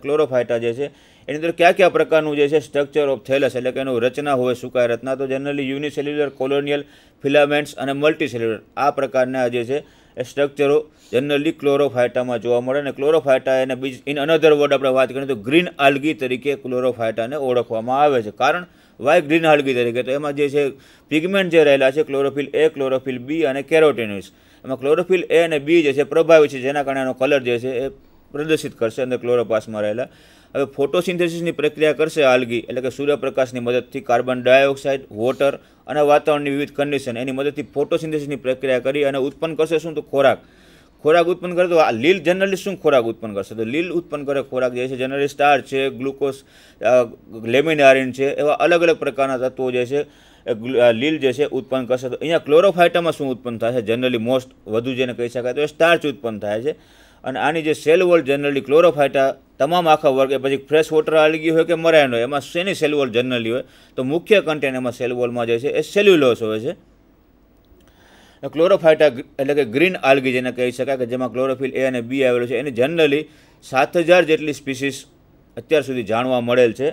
ક્લોરોફાઇટા જે છે એની અંદર કયા કયા પ્રકારનું જે છે સ્ટ્રક્ચર ઓફ થેલસ એટલે કે એનું રચના હોય સુકાય રચના તો જનરલી યુનિસેલ્યુલર કોલોનિયલ ફિલામેન્ટ્સ અને મલ્ટીસેલ્યુલર આ પ્રકારના જે છે એ સ્ટ્રક્ચરો જનરલી ક્લોરોફાઇટામાં જોવા મળે અને ક્લોરોફાઇટા એને બીજ ઇન અનધર વર્ડ આપણે વાત કરીએ તો ગ્રીન આલ્ગી તરીકે ક્લોરોફાઇટાને ઓળખવામાં આવે છે કારણ વાય ગ્રીન હાલ્ગી તરીકે તો એમાં જે છે પિગમેન્ટ જે રહેલા છે ક્લોરોફિલ એ ક્લોરોફિલ બી અને કેરોટેનિસ એમાં ક્લોરોફિલ એ અને બી જે છે પ્રભાવી છે જેના કારણે એનો કલર જે છે એ પ્રદર્શિત કરશે અને ક્લોરોપાસમાં રહેલા હવે ફોટોસિન્થેસિસની પ્રક્રિયા કરશે આલ્ગી એટલે કે સૂર્યપ્રકાશની મદદથી કાર્બન ડાયોક્સાઇડ વોટર અને વાતાવરણની વિવિધ કન્ડિશન એની મદદથી ફોટોસિન્થેસિસની પ્રક્રિયા કરી અને ઉત્પન્ન કરશે શું તો ખોરાક ખોરાક ઉત્પન્ન કરે તો આ લીલ જનરલી શું ખોરાક ઉત્પન્ન કરશે તો લીલ ઉત્પન્ન કરે ખોરાક જે છે જનરલી સ્ટાર છે ગ્લુકોઝ લેમિનારિન છે એવા અલગ અલગ પ્રકારના તત્વો જે છે લીલ જે છે ઉત્પન્ન કરશે તો અહીંયા ક્લોરોફાઇટામાં શું ઉત્પન્ન થાય છે જનરલી મોસ્ટ વધુ જેને કહી શકાય તો એ સ્ટાર્ચ ઉત્પન્ન થાય છે અને આની જે સેલ વોલ જનરલી ક્લોરોફાઇટા તમામ આખા વર્ગ એ પછી ફ્રેશ વોટર આલગી હોય કે મરાયન હોય એમાં શેની સેલ્યુલોલ જનરલી હોય તો મુખ્ય કન્ટેન એમાં સેલ્યુલોલમાં જે છે એ સેલ્યુલોસ હોય છે ક્લોરોફાઇટા એટલે કે ગ્રીન આલ્ગી જેને કહી શકાય કે જેમાં ક્લોરોફિલ એ અને બી આવેલું છે એને જનરલી સાત હજાર જેટલી સ્પીસીસ અત્યાર સુધી જાણવા મળેલ છે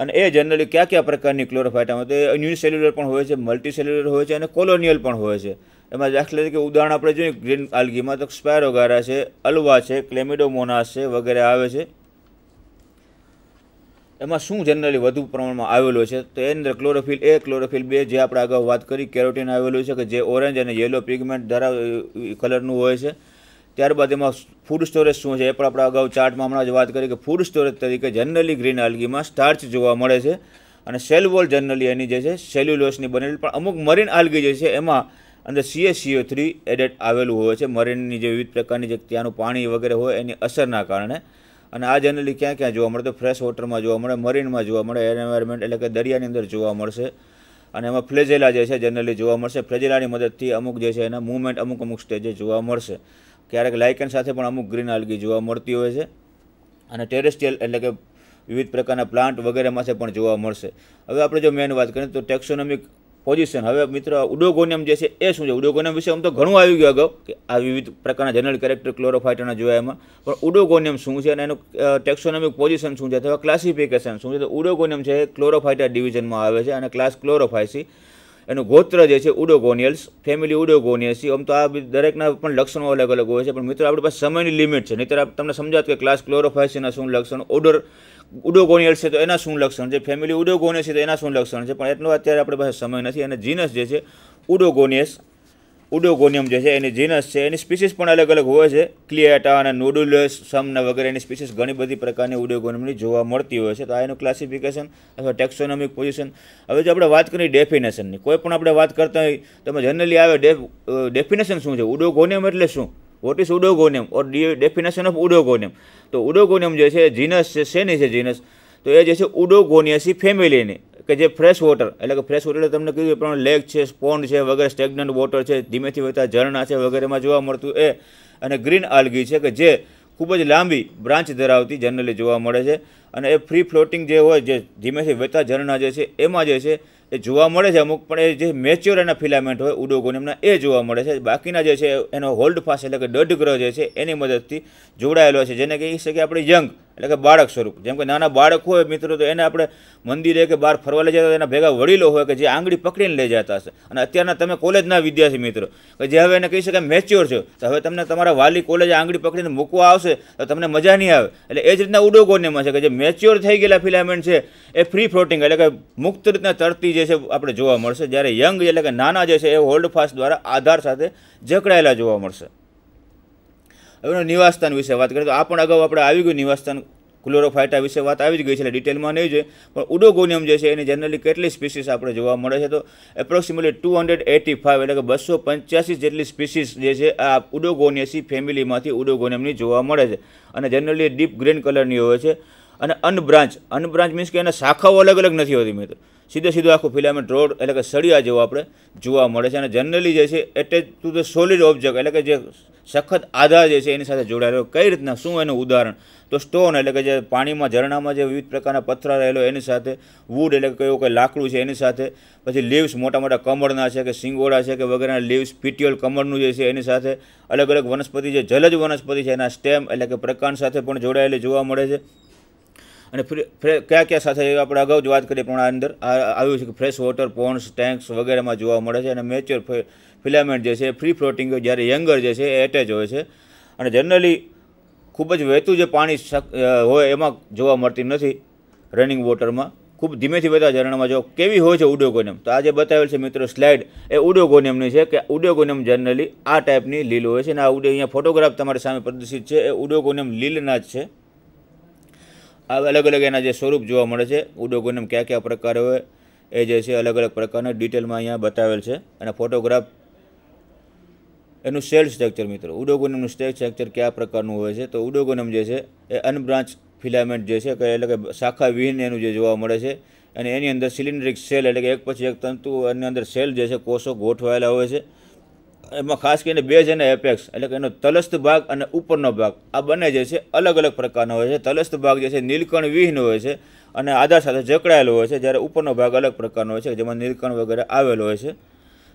અને એ જનરલી કયા કયા પ્રકારની ક્લોરોફાઇટામાં તો એ ન્યૂ યુનિસેલ્યુલર પણ હોય છે મલ્ટીસેલ્યુલર હોય છે અને કોલોનિયલ પણ હોય છે એમાં દાખલા તરીકે ઉદાહરણ આપણે જોઈએ ગ્રીન આલ્ગીમાં તો સ્પાયરોગારા છે અલવા છે ક્લેમિડોમોનાસ છે વગેરે આવે છે એમાં શું જનરલી વધુ પ્રમાણમાં આવેલો છે તો એની અંદર ક્લોરોફિલ એ ક્લોરોફિલ બે જે આપણે અગાઉ વાત કરી કેરોટીન આવેલું છે કે જે ઓરેન્જ અને યેલો પિગમેન્ટ ધરાવ કલરનું હોય છે ત્યારબાદ એમાં ફૂડ સ્ટોરેજ શું છે એ પણ આપણે અગાઉ ચાર્ટમાં હમણાં જ વાત કરી કે ફૂડ સ્ટોરેજ તરીકે જનરલી ગ્રીન આલ્ગીમાં સ્ટાર્ચ જોવા મળે છે અને સેલ વોલ જનરલી એની જે છે સેલ્યુલોસની બનેલી પણ અમુક મરીન આલ્ગી જે છે એમાં અંદર સીએસીઓ થ્રી એડેટ આવેલું હોય છે મરીનની જે વિવિધ પ્રકારની જે ત્યાંનું પાણી વગેરે હોય એની અસરના કારણે અને આ જનરલી ક્યાં ક્યાં જોવા મળે તો ફ્રેશ વોટરમાં જોવા મળે મરીનમાં જોવા મળે એન્વાયરમેન્ટ એટલે કે દરિયાની અંદર જોવા મળશે અને એમાં ફ્લેજેલા જે છે જનરલી જોવા મળશે ફ્લેજેલાની મદદથી અમુક જે છે એના મૂવમેન્ટ અમુક અમુક સ્ટેજે જોવા મળશે ક્યારેક લાઇકન સાથે પણ અમુક ગ્રીન આલ્ગી જોવા મળતી હોય છે અને ટેરેસ્ટિયલ એટલે કે વિવિધ પ્રકારના પ્લાન્ટ વગેરેમાંથી પણ જોવા મળશે હવે આપણે જો મેન વાત કરીએ તો ટેક્સોનોમિક પોઝિશન હવે મિત્ર ઉડોગોનિયમ જે છે એ શું છે ઉડોગોનિયમ વિશે આમ તો ઘણું આવી ગયું અગાઉ કે આ વિવિધ પ્રકારના જનરલ કેરેક્ટર ક્લોરોફાઇટના જોયા એમાં પણ ઉડોગોનિયમ શું છે અને એનું ટેક્સોનોમિક પોઝિશન શું છે અથવા ક્લાસિફિકેશન શું છે તો ઉડોગોનિયમ છે ક્લોરોફાઇટા ડિવિઝનમાં આવે છે અને ક્લાસ ક્લોરોફાઇસી એનું ગોત્ર જે છે ઉડોગોનિયલ્સ ફેમિલી ઉડોગોનિયલ્સ છે આમ તો આ દરેકના પણ લક્ષણો અલગ અલગ હોય છે પણ મિત્રો આપણી પાસે સમયની લિમિટ છે નહીંતર તમને સમજાત કે ક્લાસ ક્લોરોફાઇસિના શું લક્ષણ ઓડર ઉડોગોનિયલ છે તો એના શું લક્ષણ છે ફેમિલી ઉડોગોનિયસ છે તો એના શું લક્ષણ છે પણ એટલો અત્યારે આપણી પાસે સમય નથી અને જીનસ જે છે ઉડોગોનિયસ ઉડોગોનિયમ જે છે એની જીનસ છે એની સ્પીસીસ પણ અલગ અલગ હોય છે ક્લિયાટા અને નોડુલસ સમના વગેરે એની સ્પીસીસ ઘણી બધી પ્રકારની ઉડોગોનિયમની જોવા મળતી હોય છે તો આ એનું ક્લાસિફિકેશન અથવા ટેક્સોનોમિક પોઝિશન હવે જો આપણે વાત કરીએ ડેફિનેશનની કોઈ પણ આપણે વાત કરતા હોય તમે જનરલી આવે ડેફિનેશન શું છે ઉડોગોનિયમ એટલે શું what is oedogonium or definition of oedogonium તો ઉડોગોનિયમ જે છે જીનસ છે શેની છે જીનસ તો એ જે છે ઉડોગોનિયસી ફેમિલીની કે જે ફ્રેશ વોટર એટલે કે ફ્રેશ વોટર તમને કીધું પણ લેક છે સ્પોન્ડ છે વગેરે સ્ટેગ્નન્ટ વોટર છે ધીમેથી વહેતા ઝરણા છે વગેરેમાં જોવા મળતું એ અને ગ્રીન આલ્ગી છે કે જે ખૂબ જ લાંબી બ્રાન્ચ ધરાવતી જનરલી જોવા મળે છે અને એ ફ્રી ફ્લોટિંગ જે હોય જે ધીમેથી વહેતા ઝરણા જે છે એમાં જે છે એ જોવા મળે છે અમુક પણ એ જે મેચ્યોર એના ફિલામેન્ટ હોય એમના એ જોવા મળે છે બાકીના જે છે એનો હોલ્ડ ફાસ્ટ એટલે કે દઢ ગ્રહ જે છે એની મદદથી જોડાયેલો છે જેને કહી શકીએ આપણે યંગ એટલે કે બાળક સ્વરૂપ જેમ કે નાના બાળક હોય મિત્રો તો એને આપણે મંદિરે કે બહાર ફરવા લઈ જતા એના ભેગા વડીલો હોય કે જે આંગળી પકડીને લઈ જતા હશે અને અત્યારના તમે કોલેજના વિદ્યાર્થી મિત્રો કે જે હવે એને કહી શકે મેચ્યોર છો તો હવે તમને તમારા વાલી કોલેજ આંગળી પકડીને મૂકવા આવશે તો તમને મજા નહીં આવે એટલે એ જ રીતના ઉડોગોનેમાં છે કે જે મેચ્યોર થઈ ગયેલા ફિલામેન્ટ છે એ ફ્રી ફ્લોટિંગ એટલે કે મુક્ત રીતના તરતી જે છે આપણે જોવા મળશે જ્યારે યંગ એટલે કે નાના જે છે એ હોલ્ડ ફાસ્ટ દ્વારા આધાર સાથે જકડાયેલા જોવા મળશે હવે નિવાસસ્થાન વિશે વાત કરીએ તો આ પણ અગાઉ આપણે આવી ગયું નિવાસસ્થાન ક્લોરોફાઇટા વિશે વાત આવી જ ગઈ છે એટલે ડિટેલમાં નહીં જોઈએ પણ ઉડોગોનિયમ જે છે એની જનરલી કેટલી સ્પીસીસ આપણે જોવા મળે છે તો approximately two hundred eighty five એટલે કે બસો પંચ્યાસી જેટલી સ્પીસીસ જે છે આ ઉડોગોનિયસી ફેમિલીમાંથી ઉડોગોનિયમની જોવા મળે છે અને જનરલી ડીપ ગ્રીન કલરની હોય છે અને અનબ્રાન્ચ અનબ્રાન્ચ મીન્સ કે એના શાખાઓ અલગ અલગ નથી હોતી મિત્રો સીધે સીધો આખું ફિલામેન્ટ રોડ એટલે કે સળિયા જેવો આપણે જોવા મળે છે અને જનરલી જે છે attach to the solid object એટલે કે જે સખત આધાર જે છે એની સાથે જોડાયેલો કઈ રીતના શું એનું ઉદાહરણ તો સ્ટોન એટલે કે જે પાણીમાં ઝરણામાં જે વિવિધ પ્રકારના પથ્થર રહેલો એની સાથે વુડ એટલે કે કયું કંઈ લાકડું છે એની સાથે પછી લીવ્સ મોટા મોટા કમળના છે કે સિંગોડા છે કે વગેરેના લીવ્સ પિટિયલ કમળનું જે છે એની સાથે અલગ અલગ વનસ્પતિ જે જલજ વનસ્પતિ છે એના સ્ટેમ એટલે કે પ્રકાંડ સાથે પણ જોડાયેલી જોવા મળે છે અને કયા કયા સાથે આપણે અગાઉ જ વાત કરીએ પણ આ અંદર આવ્યું છે કે ફ્રેશ વોટર પોન્ડ્સ ટેન્ક્સ વગેરેમાં જોવા મળે છે અને મેચ્યોર ફિલામેન્ટ જે છે ફ્રી ફ્લોટિંગ જ્યારે યંગર જે છે એ એટેચ હોય છે અને જનરલી ખૂબ જ વહેતું જે પાણી હોય એમાં જોવા મળતી નથી રનિંગ વોટરમાં ખૂબ ધીમેથી બધા ઝરણામાં જો કેવી હોય છે ઉડોગોનિયમ તો આજે બતાવેલ છે મિત્રો સ્લાઇડ એ ઉડોગોનિયમની છે કે ઉડોગોનિયમ જનરલી આ ટાઈપની લીલ હોય છે અને આ ઉડે અહીંયા ફોટોગ્રાફ તમારી સામે પ્રદર્શિત છે એ ઉડોગોનિયમ લીલના જ છે અલગ અલગ એના જે સ્વરૂપ જોવા મળે છે ઉડોગોનમ કયા કયા પ્રકાર હોય એ જે છે અલગ અલગ પ્રકારના ડિટેલમાં અહીંયા બતાવેલ છે અને ફોટોગ્રાફ એનું સેલ સ્ટ્રક્ચર મિત્રો ઉડોગોનમનું સ્ટેલ સ્ટ્રક્ચર કયા પ્રકારનું હોય છે તો ઉડોગોનમ જે છે એ અનબ્રાન્ચ ફિલામેન્ટ જે છે કે એટલે કે શાખા વિહીન એનું જે જોવા મળે છે અને એની અંદર સિલિન્ડ્રિક સેલ એટલે કે એક પછી એક તંતુ એની અંદર સેલ જે છે કોષો ગોઠવાયેલા હોય છે એમાં ખાસ કરીને બેઝ અને એપેક્સ એટલે કે એનો તલસ્થ ભાગ અને ઉપરનો ભાગ આ બંને જે છે અલગ અલગ પ્રકારનો હોય છે તલસ્થ ભાગ જે છે નીલકણ વિહીન હોય છે અને આધાર સાથે જકડાયેલો હોય છે જ્યારે ઉપરનો ભાગ અલગ પ્રકારનો હોય છે જેમાં નીલકણ વગેરે આવેલો હોય છે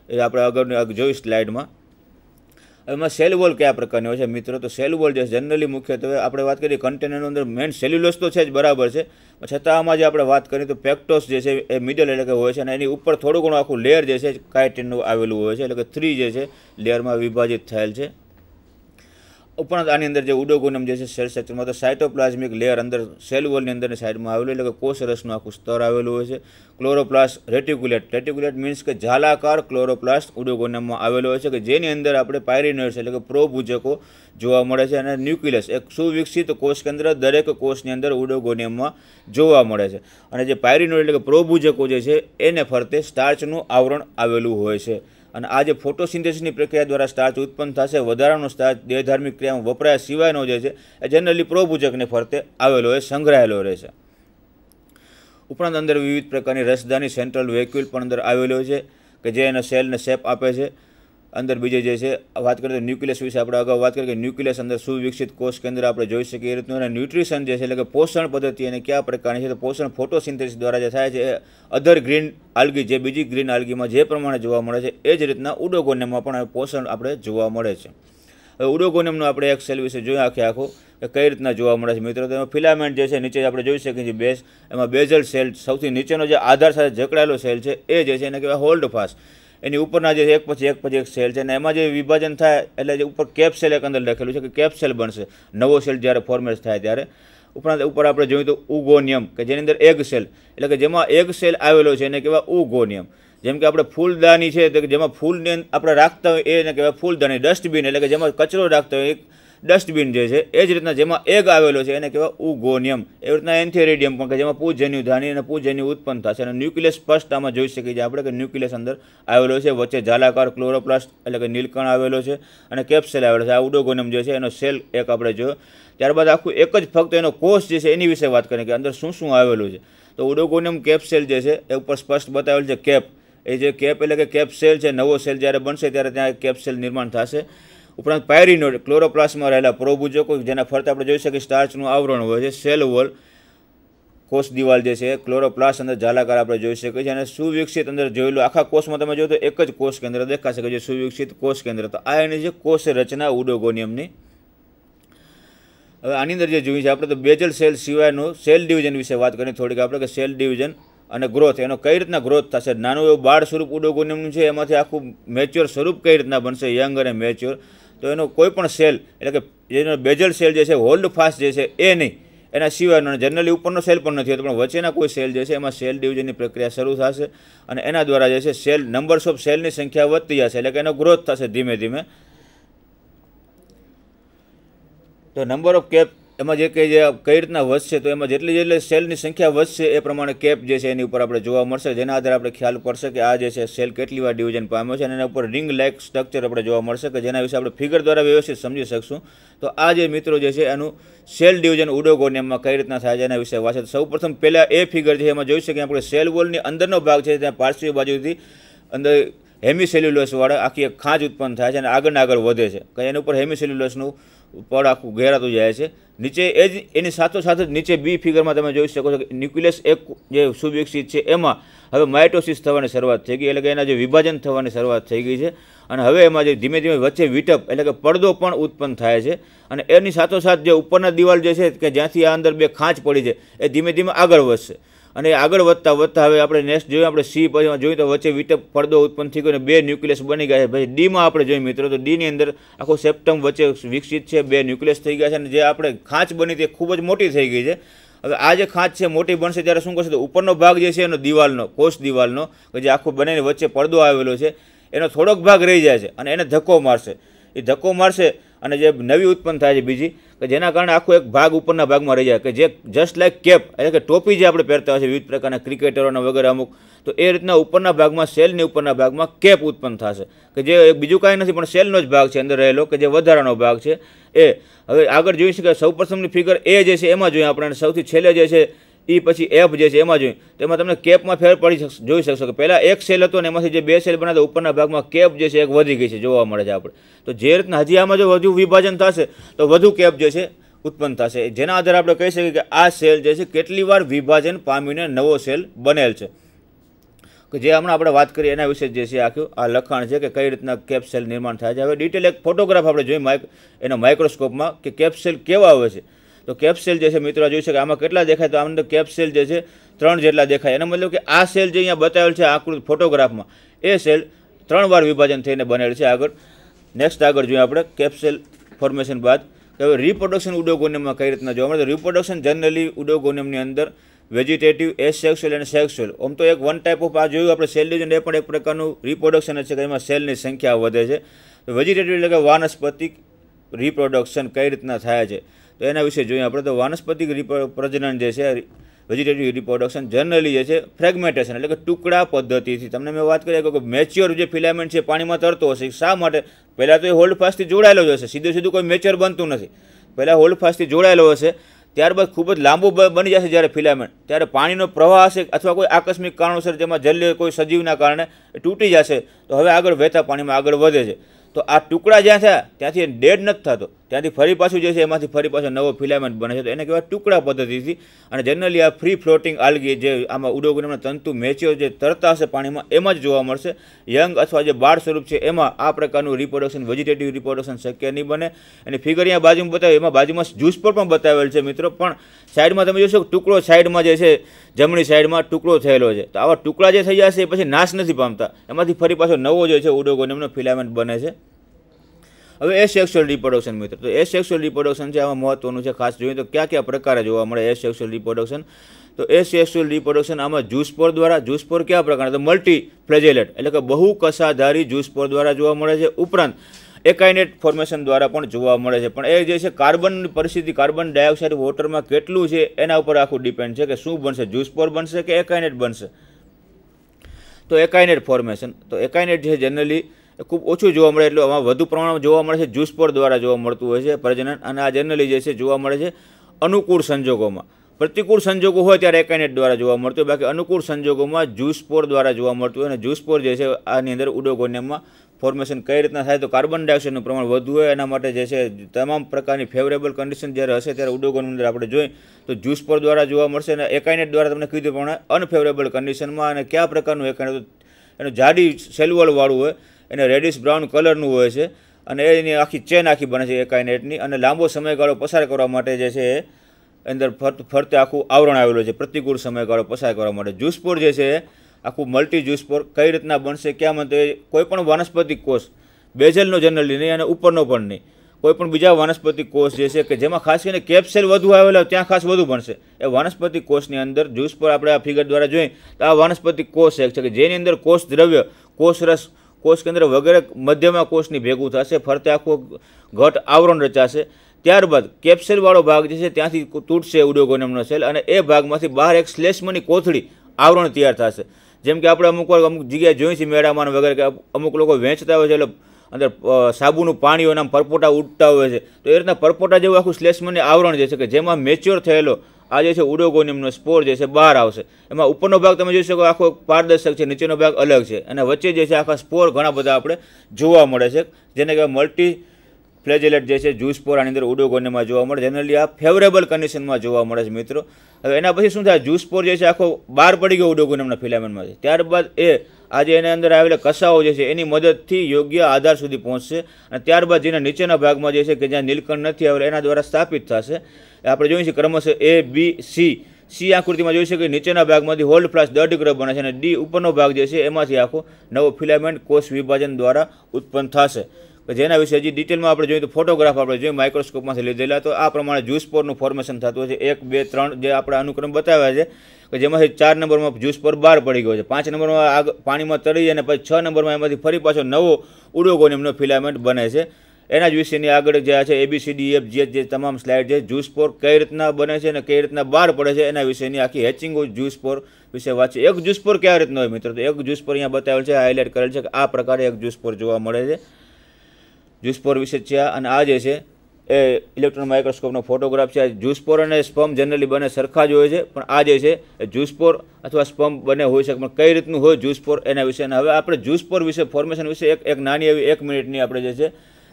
એ આપણે આગળની જોઈ સ્લાઇડમાં એમાં સેલ વોલ કયા પ્રકારની હોય છે મિત્રો તો સેલ વોલ જે જનરલી મુખ્યત્વે આપણે વાત કરીએ કન્ટેનરની અંદર મેઇન સેલ્યુલોસ તો છે જ બરાબર છે છતાં આમાં જે આપણે વાત કરીએ તો પેક્ટોસ જે છે એ મિડલ એટલે કે હોય છે અને એની ઉપર થોડું ઘણું આખું લેયર જે છે કાયટીનનું આવેલું હોય છે એટલે કે થ્રી જે છે લેયરમાં વિભાજિત થયેલ છે ઉપરાંત આની અંદર જે ઉડોગોનમ જે છે સેલ સ્ટ્રક્ચરમાં તો સાયટોપ્લાઝમિક લેયર અંદર સેલ વોલની અંદર સાઇડમાં આવેલું એટલે કે કોષરસનું આખું સ્તર આવેલું હોય છે ક્લોરોપ્લાસ રેટિક્યુલેટ રેટિક્યુલેટ મીન્સ કે ઝાલાકાર ક્લોરોપ્લાસ્ટ ઉડોગોનમમાં આવેલો હોય છે કે જેની અંદર આપણે પાયરીનોઇડ્સ એટલે કે પ્રોભુજકો જોવા મળે છે અને ન્યુક્લિયસ એક સુવિકસિત કોષ કેન્દ્ર દરેક કોષની અંદર ઉડોગોનિયમમાં જોવા મળે છે અને જે પાયરીનોઇડ એટલે કે પ્રોભુજકો જે છે એને ફરતે સ્ટાર્ચનું આવરણ આવેલું હોય છે અને આ જે ફોટોસિન્થેસિસની પ્રક્રિયા દ્વારા સ્ટાર્ચ ઉત્પન્ન થશે વધારાનો સ્ટાર્ચ દેહધાર્મિક ક્રિયામાં વપરાયા સિવાયનો જે છે એ જનરલી પ્રોભૂચકને ફરતે આવેલો એ સંગ્રહાયેલો રહેશે ઉપરાંત અંદર વિવિધ પ્રકારની રસદાની સેન્ટ્રલ વેક્યુલ પણ અંદર આવેલો છે કે જે એનો સેલને શેપ આપે છે અંદર બીજે જે છે વાત કરીએ તો ન્યુક્લિયસ વિશે આપણે અગાઉ વાત કરીએ કે ન્યુક્લિયસ અંદર સુવિકસિત કોષ કેન્દ્ર આપણે જોઈ શકીએ એ રીતનું અને ન્યુટ્રિશન જે છે એટલે કે પોષણ પદ્ધતિ અને કયા પ્રકારની છે તો પોષણ ફોટોસિન્થેસિસ દ્વારા જે થાય છે અધર ગ્રીન આલ્ગી જે બીજી ગ્રીન આલ્ગીમાં જે પ્રમાણે જોવા મળે છે એ જ રીતના ઉડોગોનેમમાં પણ પોષણ આપણે જોવા મળે છે હવે ઉડોગોનેમનું આપણે એક સેલ વિશે જોઈએ આખે આખું કે કઈ રીતના જોવા મળે છે મિત્રો તો એમાં ફિલામેન્ટ જે છે નીચે આપણે જોઈ શકીએ છીએ બેઝ એમાં બેઝલ સેલ સૌથી નીચેનો જે આધાર સાથે જકડાયેલો સેલ છે એ જે છે એને કહેવાય હોલ્ડ ફાસ્ટ એની ઉપરના જે એક પછી એક પછી એક સેલ છે અને એમાં જે વિભાજન થાય એટલે જે ઉપર કેપ સેલ એક અંદર લખેલું છે કે કેપ સેલ બનશે નવો સેલ જ્યારે ફોર્મેટ થાય ત્યારે ઉપરાંત ઉપર આપણે જોયું તો ઉગોનિયમ કે જેની અંદર એગ સેલ એટલે કે જેમાં એગ સેલ આવેલો છે એને કહેવાય ઉગોનિયમ જેમ કે આપણે ફૂલદાની છે તો જેમાં ફૂલને આપણે રાખતા હોય એને કહેવાય ફૂલદાની ડસ્ટબિન એટલે કે જેમાં કચરો રાખતા હોય એક ડસ્ટબિન જે છે એ જ રીતના જેમાં એગ આવેલો છે એને કહેવાય ઉગોનિયમ એવી રીતના એન્થેરેડિયમ પણ કે જેમાં પૂજન્યુ ધાની અને પૂજન્યુ ઉત્પન્ન થશે અને ન્યુક્લિયસ સ્પષ્ટ આમાં જોઈ શકીએ છીએ આપણે કે ન્યુક્લિયસ અંદર આવેલો છે વચ્ચે ઝાલાકાર ક્લોરોપ્લાસ્ટ એટલે કે નીલકણ આવેલો છે અને કેપ્સેલ આવેલો છે આ ઉડોગોનિયમ જે છે એનો સેલ એક આપણે જોયો ત્યારબાદ આખું એક જ ફક્ત એનો કોષ જે છે એની વિશે વાત કરીએ કે અંદર શું શું આવેલું છે તો ઉડોગોનિયમ કેપ્સેલ જે છે એ ઉપર સ્પષ્ટ બતાવેલ છે કેપ એ જે કેપ એટલે કે કેપ સેલ છે નવો સેલ જ્યારે બનશે ત્યારે ત્યાં કેપ સેલ નિર્માણ થશે ઉપરાંત પાયરીનોડ ક્લોરોપ્લાસમાં રહેલા પ્રોબુજકો જેના ફરતે આપણે જોઈ શકીએ સ્ટાર્ચનું આવરણ હોય છે સેલ વોલ કોષ દિવાલ જે છે ક્લોરોપ્લાસ્ટ અંદર જાલાકાર આપણે જોઈ શકીએ છીએ અને સુવિકસિત અંદર જોયેલું આખા કોષમાં તમે જોયું તો એક જ કોષ કેન્દ્ર દેખાશે કે જે સુવિકસિત કોષ કેન્દ્ર તો આ એની જે કોષ રચના ઉડોગોનિયમની હવે આની અંદર જે જોયું છે આપણે તો બેજલ સેલ સિવાયનું સેલ ડિવિઝન વિશે વાત કરીએ થોડીક આપણે કે સેલ ડિવિઝન અને ગ્રોથ એનો કઈ રીતના ગ્રોથ થશે નાનું એવું બાળ સ્વરૂપ ઉડોગોનિયમનું છે એમાંથી આખું મેચ્યોર સ્વરૂપ કઈ રીતના બનશે યંગ અને મેચ્યોર તો એનો કોઈ પણ સેલ એટલે કે જેનો બેજલ સેલ જે છે હોલ્ડ ફાસ્ટ જે છે એ નહીં એના સિવાયનો જનરલી ઉપરનો સેલ પણ નથી હોતો પણ વચ્ચેના કોઈ સેલ જે છે એમાં સેલ ડિવિઝનની પ્રક્રિયા શરૂ થશે અને એના દ્વારા જે છે સેલ નંબર્સ ઓફ સેલની સંખ્યા વધતી જશે એટલે કે એનો ગ્રોથ થશે ધીમે ધીમે તો નંબર ઓફ કેપ એમાં જે કંઈ જે કઈ રીતના વધશે તો એમાં જેટલી જેટલી સેલની સંખ્યા વધશે એ પ્રમાણે કેપ જે છે એની ઉપર આપણે જોવા મળશે જેના આધારે આપણે ખ્યાલ પડશે કે આ જે છે સેલ કેટલી વાર ડિવિઝન પામ્યો છે અને એના ઉપર રિંગ લાઇક સ્ટ્રક્ચર આપણે જોવા મળશે કે જેના વિશે આપણે ફિગર દ્વારા વ્યવસ્થિત સમજી શકશું તો આ જે મિત્રો જે છે એનું સેલ ડિવિઝન ઉડોગોનિયમમાં કઈ રીતના થાય છે એના વિશે વાત સૌ પ્રથમ પહેલાં એ ફિગર છે એમાં જોઈ શકીએ આપણે સેલ વોલની અંદરનો ભાગ છે ત્યાં પાર્શ્વી બાજુથી અંદર હેમિસેલ્યુલોસવાળા આખી એક ખાંચ ઉત્પન્ન થાય છે અને આગળ આગળ વધે છે કે એની ઉપર હેમિસેલ્યુલોસનું પડ આખું ઘેરાતું જાય છે નીચે એ જ એની સાથોસાથ જ નીચે બી ફિગરમાં તમે જોઈ શકો છો કે ન્યુક્લિયસ એક જે સુવિકસિત છે એમાં હવે માઇટોસિસ થવાની શરૂઆત થઈ ગઈ એટલે કે એના જે વિભાજન થવાની શરૂઆત થઈ ગઈ છે અને હવે એમાં જે ધીમે ધીમે વચ્ચે વિટપ એટલે કે પડદો પણ ઉત્પન્ન થાય છે અને એની સાથોસાથ જે ઉપરના દિવાલ જે છે કે જ્યાંથી આ અંદર બે ખાંચ પડી છે એ ધીમે ધીમે આગળ વધશે અને આગળ વધતા વધતા હવે આપણે નેક્સ્ટ જોઈએ આપણે સી પછી જોઈએ તો વચ્ચે વિટપ પડદો ઉત્પન્ન થઈ ગયો અને બે ન્યુક્લિયસ બની ગયા છે પછી ડીમાં આપણે જોઈએ મિત્રો તો ડીની અંદર આખો સેપ્ટમ વચ્ચે વિકસિત છે બે ન્યુક્લિયસ થઈ ગયા છે અને જે આપણે ખાંચ બની તે ખૂબ જ મોટી થઈ ગઈ છે હવે આ જે ખાંચ છે મોટી બનશે ત્યારે શું કરશે તો ઉપરનો ભાગ જે છે એનો દિવાલનો કોષ દિવાલનો કે જે આખો બંનેની વચ્ચે પડદો આવેલો છે એનો થોડોક ભાગ રહી જાય છે અને એને ધક્કો મારશે એ ધક્કો મારશે અને જે નવી ઉત્પન્ન થાય છે બીજી કે જેના કારણે આખો એક ભાગ ઉપરના ભાગમાં રહી જાય કે જે જસ્ટ લાઈક કેપ એટલે કે ટોપી જે આપણે પહેરતા હોય છે વિવિધ પ્રકારના ક્રિકેટરોના વગેરે અમુક તો એ રીતના ઉપરના ભાગમાં સેલની ઉપરના ભાગમાં કેપ ઉત્પન્ન થશે કે જે બીજું કાંઈ નથી પણ સેલનો જ ભાગ છે અંદર રહેલો કે જે વધારાનો ભાગ છે એ હવે આગળ જોઈશું કે સૌપ્રથમની ફિગર એ જે છે એમાં જોઈએ આપણે સૌથી છેલ્લે જે છે એ પછી એફ જે છે એમાં જોયું તેમાં તમને કેપમાં ફેર પડી જોઈ શકશો કે પહેલાં એક સેલ હતો ને એમાંથી જે બે સેલ બનાવતા ઉપરના ભાગમાં કેપ જે છે એક વધી ગઈ છે જોવા મળે છે આપણે તો જે રીતના હજી આમાં જો વધુ વિભાજન થશે તો વધુ કેપ જે છે ઉત્પન્ન થશે જેના આધારે આપણે કહી શકીએ કે આ સેલ જે છે કેટલી વાર વિભાજન પામીને નવો સેલ બનેલ છે કે જે હમણાં આપણે વાત કરી એના વિશે જે છે આખું આ લખાણ છે કે કઈ રીતના કેપ્સેલ નિર્માણ થાય છે હવે ડિટેલ એક ફોટોગ્રાફ આપણે જોઈએ માઇક એના માઇક્રોસ્કોપમાં કે કેપ્સેલ કેવા આવે છે તો કેપ સેલ જે છે મિત્રો જોઈ શકે આમાં કેટલા દેખાય તો આમને કેપ સેલ જે છે ત્રણ જેટલા દેખાય એનો મતલબ કે આ સેલ જે અહીંયા બતાવેલ છે આકૃતિ ફોટોગ્રાફમાં એ સેલ ત્રણ વાર વિભાજન થઈને બનેલ છે આગળ નેક્સ્ટ આગળ જોઈએ આપણે કેપ સેલ ફોર્મેશન બાદ હવે રિપ્રોડક્શન ઉડોગોનિયમમાં કઈ રીતના જોવા મળે તો રિપ્રોડક્શન જનરલી ઉડોગોનિયમની અંદર વેજીટેટિવ એ એસેક્સ્યુઅલ અને સેક્સ્યુઅલ આમ તો એક વન ટાઈપ ઓફ આ જોયું આપણે સેલ ડિવિઝન એ પણ એક પ્રકારનું રિપ્રોડક્શન છે કે એમાં સેલની સંખ્યા વધે છે વેજીટેટિવ એટલે કે વાનસ્પતિક રિપ્રોડક્શન કઈ રીતના થાય છે તો એના વિશે જોઈએ આપણે તો વાનસ્પતિક પ્રજનન જે છે વેજીટેટિવ રિપ્રોડક્શન જનરલી જે છે ફ્રેગમેન્ટેશન એટલે કે ટુકડા પદ્ધતિથી તમને મેં વાત કરી કે મેચ્યોર જે ફિલામેન્ટ છે પાણીમાં તરતો હશે શા માટે પહેલાં તો એ હોલ્ડ ફાસ્ટથી જોડાયેલો જ હશે સીધું સીધું કોઈ મેચ્યોર બનતું નથી પહેલાં હોલ્ડ ફાસ્ટથી જોડાયેલો હશે ત્યારબાદ ખૂબ જ લાંબુ બની જશે જ્યારે ફિલામેન્ટ ત્યારે પાણીનો પ્રવાહ હશે અથવા કોઈ આકસ્મિક કારણોસર જેમાં જલ્ય કોઈ સજીવના કારણે તૂટી જશે તો હવે આગળ વહેતા પાણીમાં આગળ વધે છે તો આ ટુકડા જ્યાં થયા ત્યાંથી ડેડ નથી થતો ત્યાંથી ફરી પાછું જે છે એમાંથી ફરી પાછો નવો ફિલામેન્ટ બને છે તો એને કહેવાય ટુકડા પદ્ધતિથી અને જનરલી આ ફ્રી ફ્લોટિંગ આલ્ગી જે આમાં ઉડોગુનામના તંતુ મેચ્યો જે તરતા હશે પાણીમાં એમાં જ જોવા મળશે યંગ અથવા જે બાળ સ્વરૂપ છે એમાં આ પ્રકારનું રિપ્રોડક્શન વેજીટેટિવ રિપ્રોડક્શન શક્ય નહીં બને અને ફિગર અહીંયા બાજુમાં બતાવ્યું એમાં બાજુમાં જ્યુસ પર પણ બતાવેલ છે મિત્રો પણ સાઈડમાં તમે જોશો ટુકડો સાઈડમાં જે છે જમણી સાઈડમાં ટુકડો થયેલો છે તો આવા ટુકડા જે થઈ જશે એ પછી નાશ નથી પામતા એમાંથી ફરી પાછો નવો જે છે ઉડોગોનિમનો ફિલામેન્ટ બને છે હવે એ સેક્સ્યુઅલ રિપ્રોડક્શન મિત્રો તો એ સેક્સ્યુઅલ રિપ્રોડક્શન છે આમાં મહત્વનું છે ખાસ જોઈએ તો કયા કયા પ્રકારે જોવા મળે એ સેક્સ્યુઅલ રિપ્રોડક્શન તો એ સેક્સ્યુઅલ રિપ્રોડક્શન આમાં જૂસપોર દ્વારા જૂસપોર કયા પ્રકારના તો મલ્ટી ફ્લેજેલેટ એટલે કે બહુ કસાધારી જૂસપોર દ્વારા જોવા મળે છે ઉપરાંત એકાઇનેટ ફોર્મેશન દ્વારા પણ જોવા મળે છે પણ એ જે છે કાર્બનની પરિસ્થિતિ કાર્બન ડાયોક્સાઇડ વોટરમાં કેટલું છે એના ઉપર આખું ડિપેન્ડ છે કે શું બનશે જૂસપોર બનશે કે એકાઇનેટ બનશે તો એકાઇનેટ ફોર્મેશન તો એકાઇનેટ છે જનરલી એ ખૂબ ઓછું જોવા મળે એટલે આમાં વધુ પ્રમાણમાં જોવા મળે છે જુસ્પોર દ્વારા જોવા મળતું હોય છે પ્રજનન અને આ જનરલી જે છે જોવા મળે છે અનુકૂળ સંજોગોમાં પ્રતિકૂળ સંજોગો હોય ત્યારે એકાઇનેટ દ્વારા જોવા મળતું હોય બાકી અનુકૂળ સંજોગોમાં જુસ્પોર દ્વારા જોવા મળતું હોય અને જુસ્પોર જે છે આની અંદર ઉડોગોનિયમમાં ફોર્મેશન કઈ રીતના થાય તો કાર્બન ડાયોક્સાઇડનું પ્રમાણ વધુ હોય એના માટે જે છે તમામ પ્રકારની ફેવરેબલ કન્ડિશન જ્યારે હશે ત્યારે ઉદ્યોગોની અંદર આપણે જોઈએ તો જ્યુસ પર દ્વારા જોવા મળશે અને એકાઇનેટ દ્વારા તમને કીધું પ્રમાણે અનફેવરેબલ કન્ડિશનમાં અને કયા પ્રકારનું એકાઇનેટ એનું જાડી સેલવળવાળું હોય એને રેડિશ બ્રાઉન કલરનું હોય છે અને એની આખી ચેન આખી બને છે એકાઇનેટની અને લાંબો સમયગાળો પસાર કરવા માટે જે છે એ અંદર ફરત ફરતે આખું આવરણ આવેલું છે પ્રતિકૂળ સમયગાળો પસાર કરવા માટે જ્યુસપોર જે છે આખું મલ્ટી જ્યુસપોર કઈ રીતના બનશે ક્યાં મને કોઈપણ વનસ્પતિ કોષ બેઝલનો જનરલી નહીં અને ઉપરનો પણ નહીં કોઈપણ બીજા વનસ્પતિ કોષ જે છે કે જેમાં ખાસ કરીને કેપ્સેલ વધુ આવેલા ત્યાં ખાસ વધુ બનશે એ વનસ્પતિ કોષની અંદર જ્યુસ પર આપણે આ ફિગર દ્વારા જોઈએ તો આ વનસ્પતિ કોષ એક છે કે જેની અંદર કોષ દ્રવ્ય કોષરસ કોષકેન્દ્ર વગેરે મધ્યમાં કોષની ભેગું થશે ફરતે આખું ઘટ આવરણ રચાશે ત્યારબાદ કેપ્સેલવાળો ભાગ જે છે ત્યાંથી તૂટશે ઉડોગોનેમનો સેલ અને એ ભાગમાંથી બહાર એક શ્લેષ્મની કોથળી આવરણ તૈયાર થશે જેમ કે આપણે અમુક વાર અમુક જગ્યાએ જોઈએ છીએ મેળામાં વગેરે કે અમુક લોકો વેચતા હોય છે એટલે અંદર સાબુનું પાણી હોય આમ પરપોટા ઉડતા હોય છે તો એ રીતના પરપોટા જેવું આખું શ્લેષ્મની આવરણ જે છે કે જેમાં મેચ્યોર થયેલો આ જે છે ઉડોગોનિયમનો સ્પોર જે છે બહાર આવશે એમાં ઉપરનો ભાગ તમે જોઈ શકો આખો પારદર્શક છે નીચેનો ભાગ અલગ છે અને વચ્ચે જે છે આખા સ્પોર ઘણા બધા આપણે જોવા મળે છે જેને કહેવાય મલ્ટી ફ્લેજેલેટ જે છે જ્યુસ પોર આની અંદર ઉડોગોનેમાં જોવા મળે જનરલી આ ફેવરેબલ કન્ડિશનમાં જોવા મળે છે મિત્રો હવે એના પછી શું થાય જ્યુસ સ્પોર જે છે આખો બહાર પડી ગયો ઉડોગોનેમના છે ત્યારબાદ એ આજે એની અંદર આવેલા કસાઓ જે છે એની મદદથી યોગ્ય આધાર સુધી પહોંચશે અને ત્યારબાદ જેના નીચેના ભાગમાં જે છે કે જ્યાં નીલકંઠ નથી આવેલો એના દ્વારા સ્થાપિત થશે આપણે જોઈએ છીએ ક્રમશઃ એ બી સી સી આકૃતિમાં જોઈ શકીએ નીચેના ભાગમાંથી હોલ્ડ ફ્લાસ દઢ ગ્રહ બને છે અને ડી ઉપરનો ભાગ જે છે એમાંથી આખો નવો ફિલામેન્ટ કોષ વિભાજન દ્વારા ઉત્પન્ન થશે જેના વિશે હજી ડિટેલમાં આપણે જોઈએ તો ફોટોગ્રાફ આપણે જોઈએ માઇક્રોસ્કોપમાંથી લીધેલા તો આ પ્રમાણે જ્યુસ પોરનું ફોર્મેશન થતું હોય છે એક બે ત્રણ જે આપણે અનુક્રમ બતાવ્યા છે કે જેમાંથી ચાર નંબરમાં જ્યુસ પર બહાર પડી ગયો છે પાંચ નંબરમાં આગ પાણીમાં તળી અને પછી છ નંબરમાં એમાંથી ફરી પાછો નવો એમનો ફિલામેન્ટ બને છે એના જ વિશેની આગળ જે છે એબીસીડી એફ જે જે તમામ સ્લાઇડ છે જ્યુસ પોર કઈ રીતના બને છે અને કઈ રીતના બહાર પડે છે એના વિશેની આખી હેચિંગો જ્યુસ પોર વિશે વાત છે એક જ્યુસ પોર કયા રીતનો હોય મિત્રો તો એક જ્યુસ પોર અહીંયા બતાવેલ છે હાઇલાઇટ કરેલ છે કે આ પ્રકારે એક જ્યુસ પોર જોવા મળે છે જ્યુસ્પોર વિશે છે અને આ જે છે એ ઇલેક્ટ્રોન માઇક્રોસ્કોપનો ફોટોગ્રાફ છે જ્યુસ્પોર અને સ્પમ જનરલી બંને સરખા જ હોય છે પણ આ જે છે એ જ્યુસ્પોર અથવા સ્પમ બંને હોઈ શકે પણ કઈ રીતનું હોય જ્યુસ્પોર એના વિશે અને હવે આપણે જ્યુસ્પોર વિશે ફોર્મેશન વિશે એક એક નાની એવી એક મિનિટની આપણે જે છે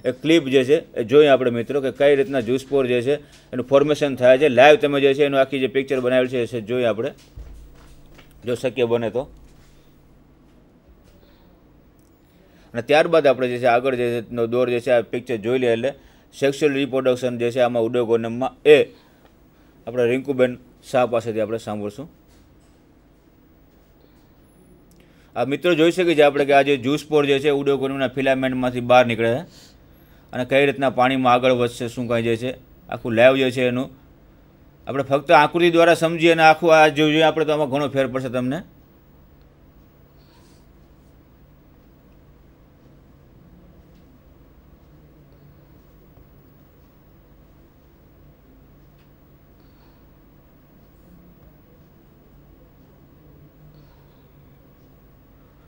એ ક્લિપ જે છે એ જોઈએ આપણે મિત્રો કે કઈ રીતના જ્યુસ્પોર જે છે એનું ફોર્મેશન થાય છે લાઈવ તમે જે છે એનું આખી જે પિક્ચર બનાવેલ છે જોઈએ આપણે જો શક્ય બને તો અને ત્યારબાદ આપણે જે છે આગળ જે છે દોર જે છે આ પિક્ચર જોઈ લે એટલે સેક્સ્યુઅલ રિપ્રોડક્શન જે છે આમાં ઉડોગોનમમાં એ આપણે રિંકુબેન શાહ પાસેથી આપણે સાંભળશું આ મિત્રો જોઈ શકે છે આપણે કે આ જે જ્યુસ પોર જે છે ઉડોગોનમના ફિલામેન્ટમાંથી બહાર નીકળે છે અને કઈ રીતના પાણીમાં આગળ વધશે શું કાંઈ જે છે આખું લાઈવ જે છે એનું આપણે ફક્ત આકૃતિ દ્વારા સમજીએ અને આખું આ જોઈએ આપણે તો આમાં ઘણો ફેર પડશે તમને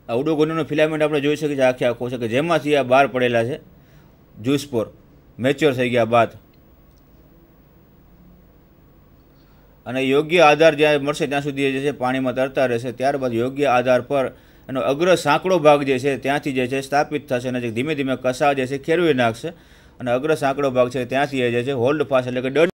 આ ઉડોગોનીનો ફિલામેન્ટ આપણે જોઈ શકીએ છીએ આખે આખો છે કે જેમાંથી આ બહાર પડેલા છે જ્યુસ મેચ્યોર થઈ ગયા બાદ અને યોગ્ય આધાર જ્યાં મળશે ત્યાં સુધી જે છે પાણીમાં તરતા રહેશે ત્યારબાદ યોગ્ય આધાર પર એનો અગ્ર સાંકડો ભાગ જે છે ત્યાંથી જે છે સ્થાપિત થશે અને ધીમે ધીમે કસા જે છે ખેરવી નાખશે અને અગ્ર સાંકડો ભાગ છે ત્યાંથી એ જે છે હોલ્ડ ફાસ્ટ એટલે કે દડ